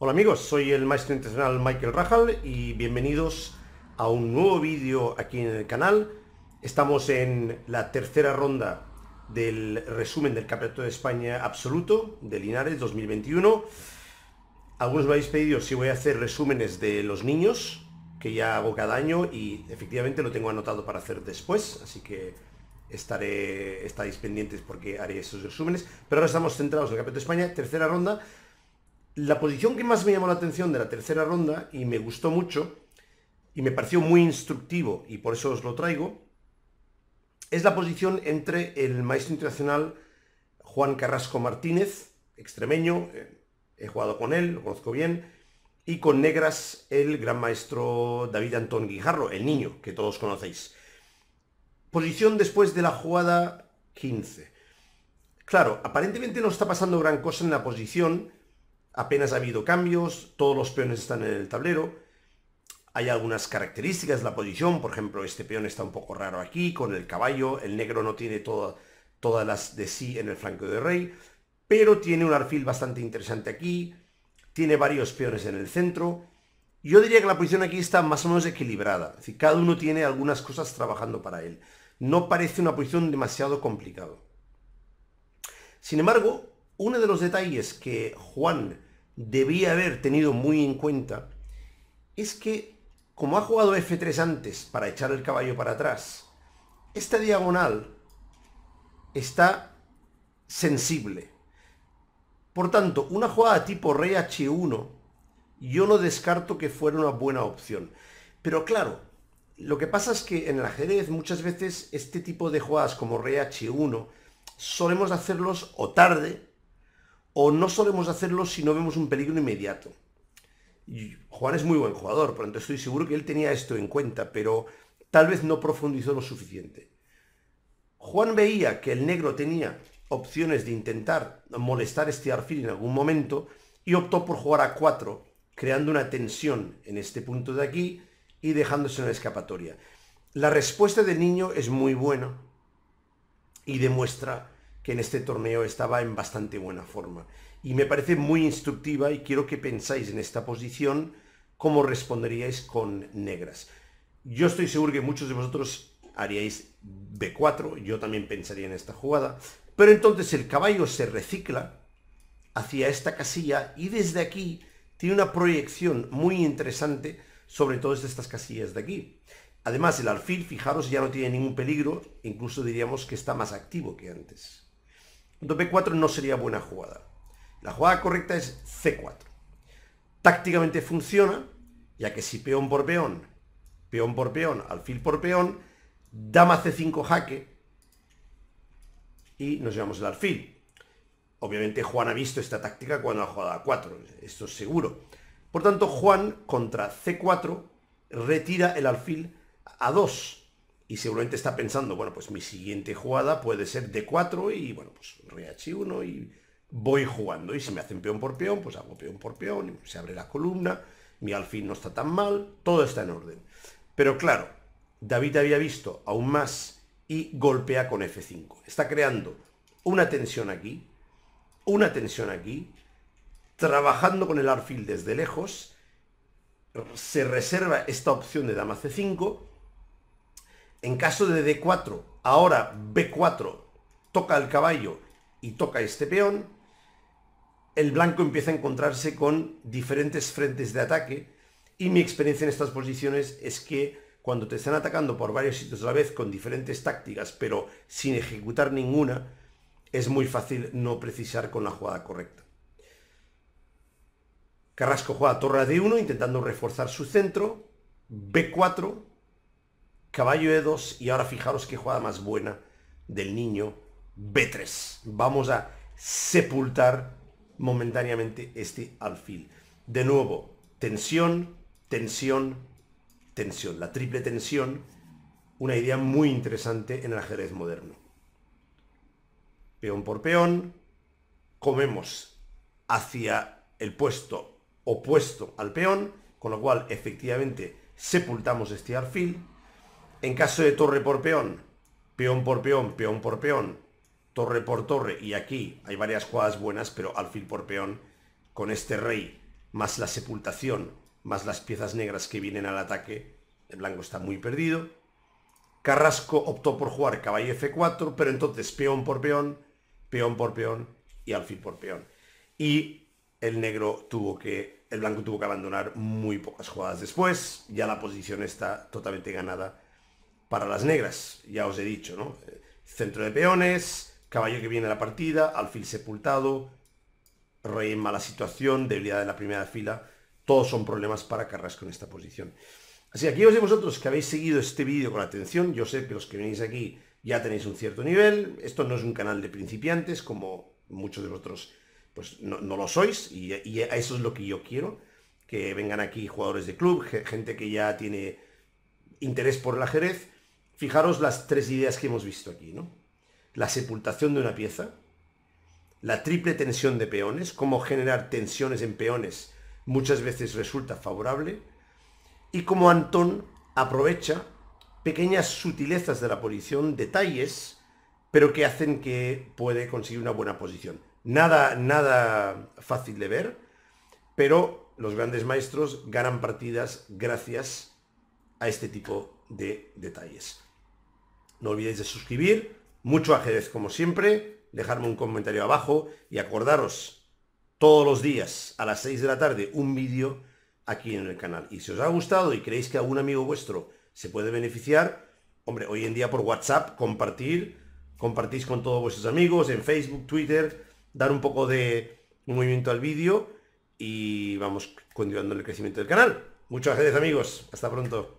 Hola amigos, soy el maestro internacional Michael Rajal y bienvenidos a un nuevo vídeo aquí en el canal. Estamos en la tercera ronda del resumen del Campeonato de España absoluto de Linares 2021. Algunos me habéis pedido si voy a hacer resúmenes de los niños, que ya hago cada año y efectivamente lo tengo anotado para hacer después, así que estaré, estáis pendientes porque haré esos resúmenes. Pero ahora estamos centrados en el Campeonato de España, tercera ronda. La posición que más me llamó la atención de la tercera ronda y me gustó mucho y me pareció muy instructivo y por eso os lo traigo, es la posición entre el maestro internacional Juan Carrasco Martínez, extremeño, eh, he jugado con él, lo conozco bien, y con negras el gran maestro David Antón Guijarro, el niño que todos conocéis. Posición después de la jugada 15. Claro, aparentemente no está pasando gran cosa en la posición, Apenas ha habido cambios, todos los peones están en el tablero. Hay algunas características de la posición, por ejemplo, este peón está un poco raro aquí, con el caballo, el negro no tiene todas las de sí en el flanco de rey, pero tiene un arfil bastante interesante aquí, tiene varios peones en el centro. Yo diría que la posición aquí está más o menos equilibrada, cada uno tiene algunas cosas trabajando para él. No parece una posición demasiado complicada. Sin embargo, uno de los detalles que Juan debía haber tenido muy en cuenta es que, como ha jugado F3 antes para echar el caballo para atrás, esta diagonal está sensible. Por tanto, una jugada tipo rey h1, yo no descarto que fuera una buena opción. Pero claro, lo que pasa es que en el ajedrez muchas veces este tipo de jugadas como rey h1 solemos hacerlos o tarde o no solemos hacerlo si no vemos un peligro inmediato. Juan es muy buen jugador, por lo tanto estoy seguro que él tenía esto en cuenta, pero tal vez no profundizó lo suficiente. Juan veía que el negro tenía opciones de intentar molestar este arfil en algún momento y optó por jugar a 4, creando una tensión en este punto de aquí y dejándose una escapatoria. La respuesta del niño es muy buena y demuestra que en este torneo estaba en bastante buena forma. Y me parece muy instructiva y quiero que pensáis en esta posición cómo responderíais con negras. Yo estoy seguro que muchos de vosotros haríais B4, yo también pensaría en esta jugada, pero entonces el caballo se recicla hacia esta casilla y desde aquí tiene una proyección muy interesante sobre todas estas casillas de aquí. Además, el alfil, fijaros, ya no tiene ningún peligro, incluso diríamos que está más activo que antes. Entonces B4 no sería buena jugada. La jugada correcta es C4. Tácticamente funciona, ya que si peón por peón, peón por peón, alfil por peón, dama C5 jaque y nos llevamos el alfil. Obviamente Juan ha visto esta táctica cuando ha jugado a 4, esto es seguro. Por tanto, Juan contra C4 retira el alfil a 2 y seguramente está pensando, bueno, pues mi siguiente jugada puede ser d 4 y bueno, pues reach1 y voy jugando. Y si me hacen peón por peón, pues hago peón por peón, se abre la columna, mi alfil no está tan mal, todo está en orden. Pero claro, David había visto aún más y golpea con F5. Está creando una tensión aquí, una tensión aquí, trabajando con el alfil desde lejos, se reserva esta opción de dama C5 en caso de D4, ahora B4 toca el caballo y toca este peón, el blanco empieza a encontrarse con diferentes frentes de ataque y mi experiencia en estas posiciones es que cuando te están atacando por varios sitios a la vez con diferentes tácticas pero sin ejecutar ninguna, es muy fácil no precisar con la jugada correcta. Carrasco juega torre D1 intentando reforzar su centro, B4 caballo E2 y ahora fijaros qué jugada más buena del niño B3. Vamos a sepultar momentáneamente este alfil. De nuevo, tensión, tensión, tensión. La triple tensión, una idea muy interesante en el ajedrez moderno. Peón por peón, comemos hacia el puesto opuesto al peón, con lo cual efectivamente sepultamos este alfil en caso de torre por peón, peón por peón, peón por peón, torre por torre, y aquí hay varias jugadas buenas, pero alfil por peón, con este rey, más la sepultación, más las piezas negras que vienen al ataque, el blanco está muy perdido. Carrasco optó por jugar caballo F4, pero entonces peón por peón, peón por peón y alfil por peón. Y el negro tuvo que, el blanco tuvo que abandonar muy pocas jugadas después, ya la posición está totalmente ganada para las negras, ya os he dicho, ¿no? Eh, centro de peones, caballo que viene a la partida, alfil sepultado, rey en mala situación, debilidad de la primera fila, todos son problemas para Carrasco en esta posición. Así que os de vosotros que habéis seguido este vídeo con atención, yo sé que los que venís aquí ya tenéis un cierto nivel, esto no es un canal de principiantes, como muchos de vosotros pues no, lo sois, y, y, eso es lo que yo quiero, que vengan aquí jugadores de club, gente que ya tiene interés por el ajedrez, Fijaros las tres ideas que hemos visto aquí, ¿no? La sepultación de una pieza, la triple tensión de peones, cómo generar tensiones en peones muchas veces resulta favorable, y cómo Antón aprovecha pequeñas sutilezas de la posición, detalles, pero que hacen que puede conseguir una buena posición. Nada, nada fácil de ver, pero los grandes maestros ganan partidas gracias a este tipo de detalles. No olvidéis de suscribir, mucho ajedrez como siempre, dejarme un comentario abajo y acordaros todos los días a las 6 de la tarde un vídeo aquí en el canal. Y si os ha gustado y creéis que algún amigo vuestro se puede beneficiar, hombre, hoy en día por WhatsApp compartir, compartís con todos vuestros amigos, en Facebook, Twitter, dar un poco de movimiento al vídeo y vamos continuando el crecimiento del canal. Mucho ajedrez amigos, hasta pronto.